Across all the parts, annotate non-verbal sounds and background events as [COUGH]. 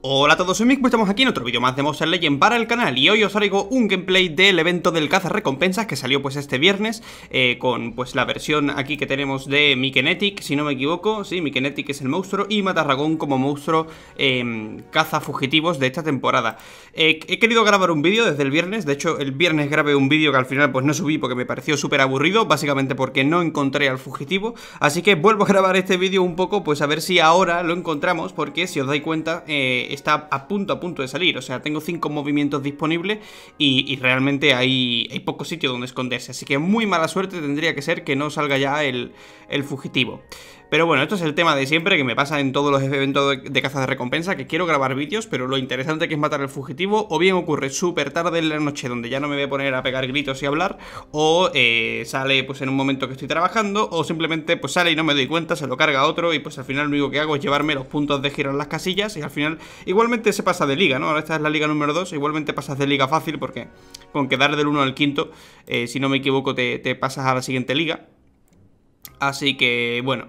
Hola a todos, soy Mick, pues estamos aquí en otro vídeo más de Monster Legend para el canal y hoy os traigo un gameplay del evento del caza recompensas que salió pues este viernes eh, con pues la versión aquí que tenemos de Mikenetic, si no me equivoco, sí, Mikenetic es el monstruo y Matarragón como monstruo em, caza fugitivos de esta temporada. Eh, he querido grabar un vídeo desde el viernes, de hecho el viernes grabé un vídeo que al final pues no subí porque me pareció súper aburrido, básicamente porque no encontré al fugitivo, así que vuelvo a grabar este vídeo un poco pues a ver si ahora lo encontramos porque si os dais cuenta... Eh, está a punto, a punto de salir. O sea, tengo cinco movimientos disponibles y, y realmente hay, hay, poco sitio donde esconderse. Así que muy mala suerte tendría que ser que no salga ya el, el fugitivo. Pero bueno, esto es el tema de siempre que me pasa en todos los eventos de caza de recompensa, que quiero grabar vídeos, pero lo interesante que es matar al fugitivo, o bien ocurre súper tarde en la noche donde ya no me voy a poner a pegar gritos y hablar, o eh, sale pues en un momento que estoy trabajando, o simplemente pues sale y no me doy cuenta, se lo carga otro y pues al final lo único que hago es llevarme los puntos de giro en las casillas y al final igualmente se pasa de liga, ¿no? Ahora esta es la liga número 2, igualmente pasas de liga fácil porque con quedar del 1 al quinto, eh, si no me equivoco, te, te pasas a la siguiente liga. Así que, bueno,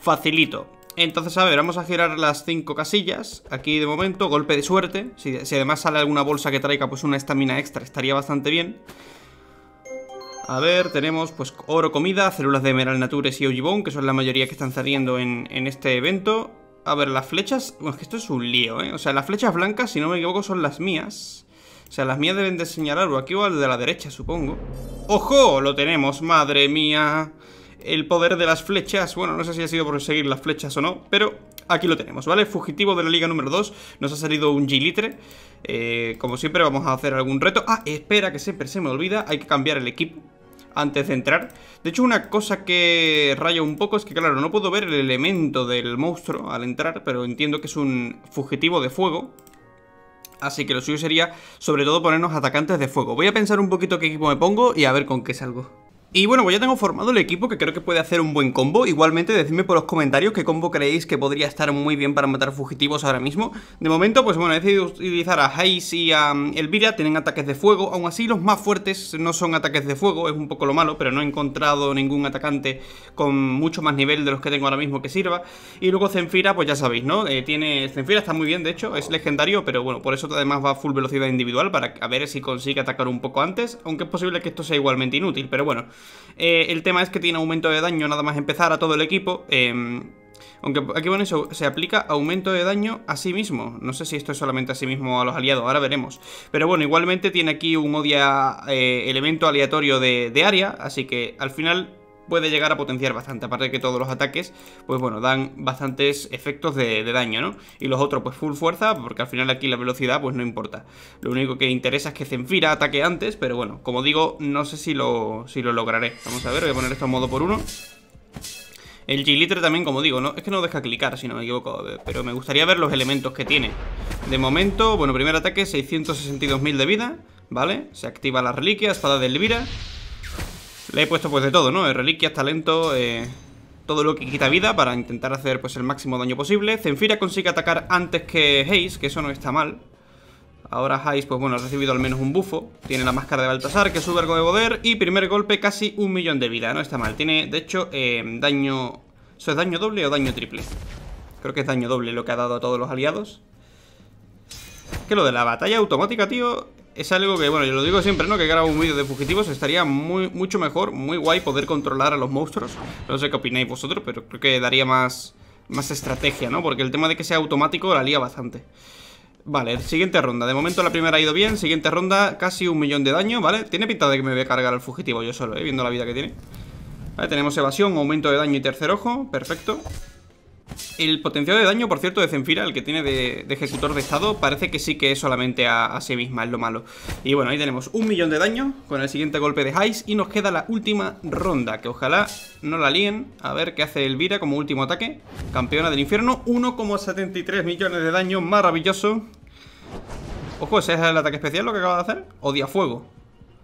facilito. Entonces, a ver, vamos a girar las cinco casillas. Aquí, de momento, golpe de suerte. Si, además sale alguna bolsa que traiga pues una estamina extra, estaría bastante bien. A ver, tenemos pues oro, comida, células de emerald natures y ojibón, que son la mayoría que están saliendo en, este evento. A ver, las flechas... Bueno, es que esto es un lío, ¿eh? O sea, las flechas blancas, si no me equivoco, son las mías. O sea, las mías deben de señalar o aquí o al de la derecha, supongo. ¡Ojo! Lo tenemos, madre mía el poder de las flechas. Bueno, no sé si ha sido por seguir las flechas o no, pero aquí lo tenemos, ¿vale? Fugitivo de la liga número 2, nos ha salido un Gilitre. Eh, como siempre vamos a hacer algún reto. Ah, espera, que siempre se me olvida, hay que cambiar el equipo antes de entrar. De hecho, una cosa que raya un poco es que, claro, no puedo ver el elemento del monstruo al entrar, pero entiendo que es un fugitivo de fuego. Así que lo suyo sería, sobre todo, ponernos atacantes de fuego. Voy a pensar un poquito qué equipo me pongo y a ver con qué salgo. Y bueno, pues ya tengo formado el equipo que creo que puede hacer un buen combo. Igualmente, decidme por los comentarios qué combo creéis que podría estar muy bien para matar fugitivos ahora mismo. De momento, pues bueno, he decidido utilizar a Haze y a mm, Elvira, tienen ataques de fuego. Aún así, los más fuertes no son ataques de fuego, es un poco lo malo, pero no he encontrado ningún atacante con mucho más nivel de los que tengo ahora mismo que sirva. Y luego Zenfira, pues ya sabéis, ¿no? Eh, tiene Zenfira está muy bien, de hecho, es legendario, pero bueno, por eso además va a full velocidad individual para ver si consigue atacar un poco antes, aunque es posible que esto sea igualmente inútil, pero bueno. Eh, el tema es que tiene aumento de daño nada más empezar a todo el equipo. Em, aunque aquí bueno, eso se aplica aumento de daño a sí mismo. No sé si esto es solamente a sí mismo a los aliados, ahora veremos. Pero bueno, igualmente tiene aquí un modia eh, elemento aleatorio de área, así que al final puede llegar a potenciar bastante, aparte que todos los ataques, pues bueno, dan bastantes efectos de, daño, ¿no? Y los otros, pues full fuerza, porque al final aquí la velocidad, pues no importa. Lo único que interesa es que Zenfira ataque antes, pero bueno, como digo, no sé si lo, si lo lograré. Vamos a ver, voy a poner esto en modo por uno. El Gilitre también, como digo, ¿no? es que no deja clicar, si no me equivoco, pero me gustaría ver los elementos que tiene. De momento, bueno, primer ataque, 662.000 de vida, ¿vale? Se activa la reliquia, espada de Elvira, le he puesto pues de todo, ¿no? Eh, reliquias, talento, eh, todo lo que quita vida para intentar hacer pues el máximo daño posible. Zenfira consigue atacar antes que Haze, que eso no está mal. Ahora Haze, pues bueno, ha recibido al menos un bufo. Tiene la máscara de Baltasar, que sube algo de poder. Y primer golpe, casi un millón de vida. No está mal. Tiene, de hecho, eh, daño... ¿Eso es daño doble o daño triple? Creo que es daño doble lo que ha dado a todos los aliados. Que lo de la batalla automática, tío, es algo que, bueno, yo lo digo siempre, ¿no? Que grabo un vídeo de fugitivos, estaría muy, mucho mejor, muy guay poder controlar a los monstruos. No sé qué opináis vosotros, pero creo que daría más, más estrategia, ¿no? Porque el tema de que sea automático la lía bastante. Vale, siguiente ronda. De momento la primera ha ido bien. Siguiente ronda, casi un millón de daño, ¿vale? Tiene pinta de que me voy a cargar al fugitivo yo solo, ¿eh? Viendo la vida que tiene. Vale, tenemos evasión, aumento de daño y tercer ojo. Perfecto. El potencial de daño, por cierto, de Zenfira, el que tiene de, ejecutor de estado, parece que sí que es solamente a, sí misma, es lo malo. Y bueno, ahí tenemos un millón de daño con el siguiente golpe de Heist y nos queda la última ronda, que ojalá no la líen. A ver qué hace Elvira como último ataque. Campeona del infierno, 1,73 millones de daño, maravilloso. Ojo, ese es el ataque especial lo que acaba de hacer. Odia fuego.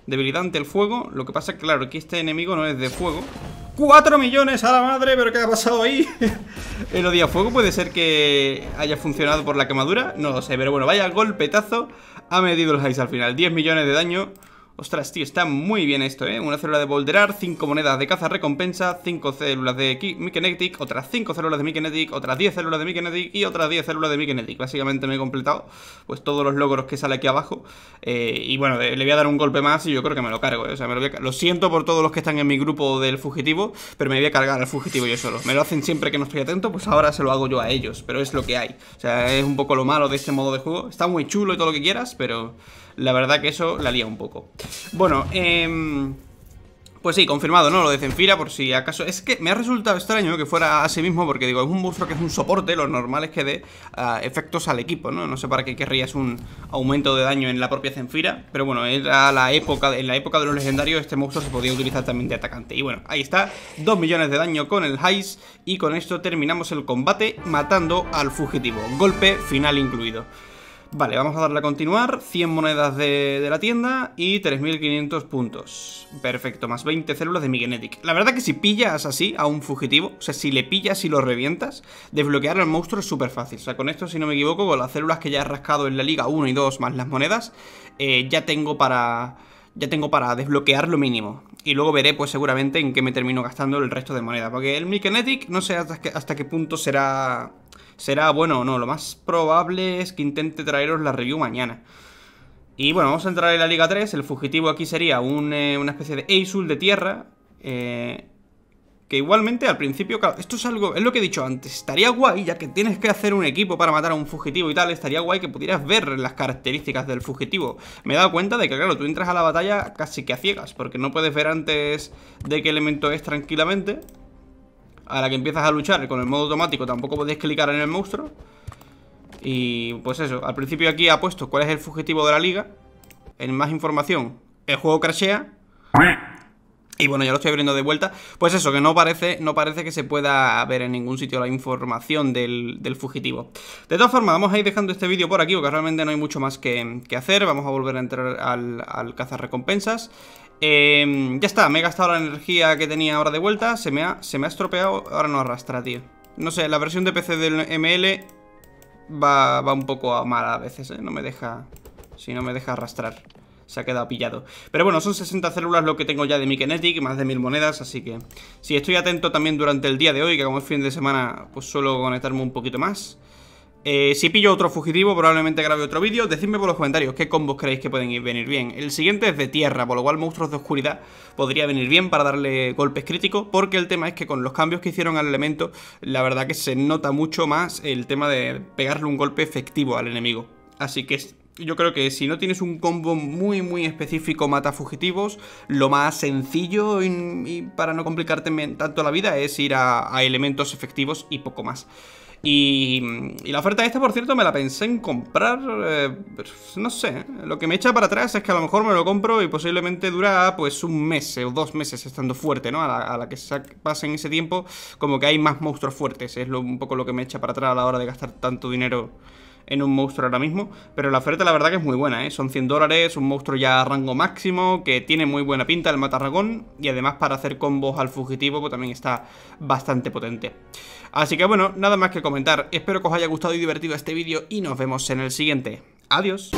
Debilidad ante el fuego, lo que pasa, es claro, que este enemigo no es de fuego, 4 millones a la madre, pero ¿qué ha pasado ahí? [LAUGHS] el a fuego puede ser que haya funcionado por la quemadura, no lo sé, pero bueno, vaya golpetazo ha medido el Ice al final, 10 millones de daño Ostras, tío, está muy bien esto, ¿eh? Una célula de Boulderar, cinco monedas de caza recompensa, Cinco células de Mikenetic, otras 5 células de Mikenetic, otras 10 células de Mikenetic y otras 10 células de Mikenetic. Básicamente me he completado pues todos los logros que sale aquí abajo. Eh, y bueno, eh, le voy a dar un golpe más y yo creo que me lo cargo, ¿eh? O sea, me lo, voy lo siento por todos los que están en mi grupo del fugitivo, pero me voy a cargar al fugitivo yo solo. Me lo hacen siempre que no estoy atento, pues ahora se lo hago yo a ellos, pero es lo que hay. O sea, es un poco lo malo de este modo de juego. Está muy chulo y todo lo que quieras, pero la verdad que eso la lía un poco. Bueno, em, pues sí, confirmado, ¿no? Lo de Zenfira, por si acaso. Es que me ha resultado extraño que fuera así mismo, porque digo, es un monstruo que es un soporte, lo normal es que dé ah, efectos al equipo, ¿no? No sé para qué querrías un aumento de daño en la propia Zenfira, pero bueno, era la época, en la época de los legendarios este monstruo se podía utilizar también de atacante. Y bueno, ahí está, 2 millones de daño con el Heist, y con esto terminamos el combate matando al fugitivo, golpe final incluido. Vale, vamos a darle a continuar. 100 monedas de, la tienda y 3.500 puntos. Perfecto, más 20 células de mi La verdad que si pillas así a un fugitivo, o sea, si le pillas y lo revientas, desbloquear al monstruo es súper fácil. O sea, con esto, si no me equivoco, con las células que ya he rascado en la liga 1 y 2 más las monedas, eh, ya tengo para... Ya tengo para desbloquear lo mínimo y luego veré pues seguramente en qué me termino gastando el resto de moneda. Porque el Mikenetic no sé hasta, hasta qué punto será, será bueno o no. Lo más probable es que intente traeros la review mañana. Y bueno, vamos a entrar en la Liga 3. El fugitivo aquí sería eh, una especie de Azul de tierra. Eh, que igualmente al principio, claro, esto es algo, es lo que he dicho antes, estaría guay, ya que tienes que hacer un equipo para matar a un fugitivo y tal, estaría guay que pudieras ver las características del fugitivo. Me he dado cuenta de que, claro, tú entras a la batalla casi que a ciegas, porque no puedes ver antes de qué elemento es tranquilamente. A la que empiezas a luchar con el modo automático tampoco puedes clicar en el monstruo. Y pues eso, al principio aquí ha puesto cuál es el fugitivo de la liga. En más información, el juego crashea. Y bueno, ya lo estoy abriendo de vuelta. Pues eso, que no parece, no parece que se pueda ver en ningún sitio la información del, fugitivo. De todas formas, vamos a ir dejando este vídeo por aquí, porque realmente no hay mucho más que, hacer. Vamos a volver a entrar al, al cazar recompensas. Em, ya está, me he gastado la energía que tenía ahora de vuelta. Se me ha, se me ha estropeado, ahora no arrastra, tío. No sé, la versión de PC del ML va, un poco a mal a veces, ¿eh? No me deja... Si no me deja arrastrar se ha quedado pillado. Pero bueno, son 60 células lo que tengo ya de mi Kinetic, más de mil monedas, así que... Si estoy atento también durante el día de hoy, que como es fin de semana, pues suelo conectarme un poquito más. Eh, si pillo otro fugitivo, probablemente grabe otro vídeo. Decidme por los comentarios qué combos creéis que pueden ir, venir bien. El siguiente es de tierra, por lo cual monstruos de oscuridad podría venir bien para darle golpes críticos, porque el tema es que con los cambios que hicieron al elemento, la verdad que se nota mucho más el tema de pegarle un golpe efectivo al enemigo. Así que yo creo que si no tienes un combo muy muy específico mata fugitivos, lo más sencillo y, para no complicarte tanto la vida es ir a, elementos efectivos y poco más. Y, la oferta esta, por cierto, me la pensé en comprar, eh, pues, no sé, lo que me echa para atrás es que a lo mejor me lo compro y posiblemente dura pues un mes o dos meses estando fuerte, ¿no? A la, que pasen ese tiempo, como que hay más monstruos fuertes, es lo, un poco lo que me echa para atrás a la hora de gastar tanto dinero en un monstruo ahora mismo. Pero la oferta la verdad que es muy buena, ¿eh? Son 100 dólares, un monstruo ya a rango máximo, que tiene muy buena pinta el matarragón. Y además para hacer combos al fugitivo pues también está bastante potente. Así que bueno, nada más que comentar. Espero que os haya gustado y divertido este vídeo y nos vemos en el siguiente. Adiós.